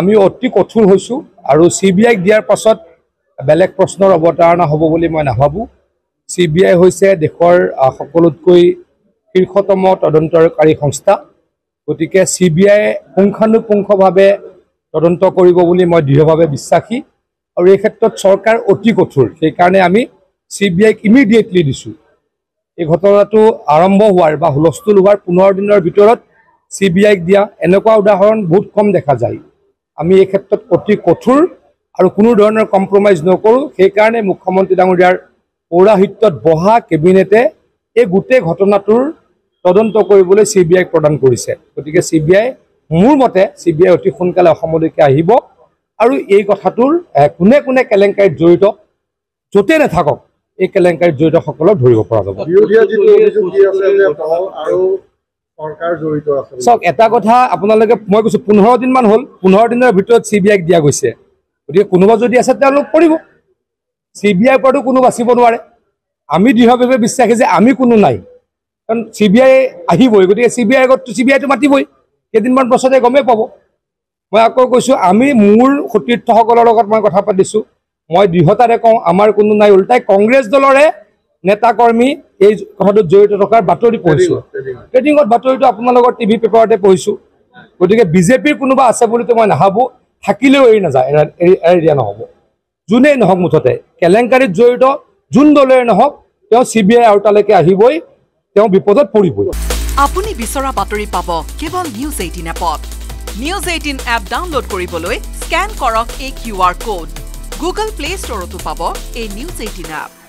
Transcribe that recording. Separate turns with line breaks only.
আমি অতি কঠোৰ হৈছোঁ আৰু চি বি আইক দিয়াৰ পাছত বেলেগ প্ৰশ্নৰ অৱতাৰণা হ'ব বুলি মই নাভাবোঁ চি বি আই হৈছে দেশৰ সকলোতকৈ শীৰ্ষতম তদন্তকাৰী সংস্থা গতিকে চি বি আয়ে পুংখানুপুংখভাৱে তদন্ত কৰিব বুলি মই দৃঢ়ভাৱে বিশ্বাসী আৰু এই ক্ষেত্ৰত চৰকাৰ অতি কঠোৰ সেইকাৰণে আমি চি বি আইক ইমিডিয়েটলি দিছোঁ এই ঘটনাটো আৰম্ভ হোৱাৰ বা হুলস্থুল হোৱাৰ পোন্ধৰ দিনৰ ভিতৰত চি বি আইক দিয়া এনেকুৱা উদাহৰণ বহুত কম দেখা যায় আমি এই ক্ষেত্ৰত অতি কঠোৰ আৰু কোনো ধৰণৰ কম্প্ৰমাইজ নকৰোঁ সেইকাৰণে মুখ্যমন্ত্ৰী ডাঙৰীয়াৰ পৌৰাহিত্যত বহা কেবিনেটে এই গোটেই ঘটনাটোৰ তদন্ত কৰিবলৈ চি বি আইক প্ৰদান কৰিছে গতিকে চি বি আই মোৰ মতে চি বি আই অতি সোনকালে অসমলৈকে আহিব আৰু এই কথাটোৰ কোনে কোনে কেলেংকাৰীত জড়িত য'তে নাথাকক এই কেলেংকাৰীত জড়িতসকলক ধৰিব পৰা যাব চাওক এটা কথা আপোনালোকে মই কৈছোঁ পোন্ধৰ দিনমান হ'ল পোন্ধৰ দিনৰ ভিতৰত চি বি আইক দিয়া গৈছে গতিকে কোনোবা যদি আছে তেওঁলোক কৰিব চি বি আইৰ পৰাতো কোনো বাচিব নোৱাৰে আমি দৃঢ়ভাৱে বিশ্বাসী যে আমি কোনো নাই কাৰণ চি বি আই আহিবই গতিকে চি বি আই আগততো চি বি আইটো মাতিবই কেইদিনমান পাছতে গমেই পাব মই আকৌ কৈছোঁ আমি মোৰ সতীৰ্থসকলৰ লগত মই কথা পাতিছোঁ মই দৃঢ়তাৰে কওঁ আমাৰ কোনো নাই ওলটাই কংগ্ৰেছ দলৰে নেতা কৰ্মী এই কথাটোত জড়িত থকাৰ বাতৰি পঢ়িছোঁ ট্ৰেডিঙত বাতৰিটো আপোনালোকৰ টিভি পেপাৰতে পঢ়িছোঁ গতিকে বিজেপিৰ কোনোবা আছে বুলিতো মই নাভাবোঁ থাকিলেও এৰি নাযায় এৰাই দিয়া নহ'ব যোনেই নহওক মুঠতে কেলেংকাৰীত জড়িত যোন দলেই নহওক তেওঁ চি বি আই আওতালৈকে আহিবই তেওঁ বিপদত পৰিবই আপুনি বিচৰা বাতৰি পাব কেৱল নিউজ এইটিন এপত নিউজ এইটিন এপ ডাউনলোড কৰিবলৈ স্কেন কৰক এই Q R code Google Play ষ্টৰতো পাব এই নিউজ এইটিন এপ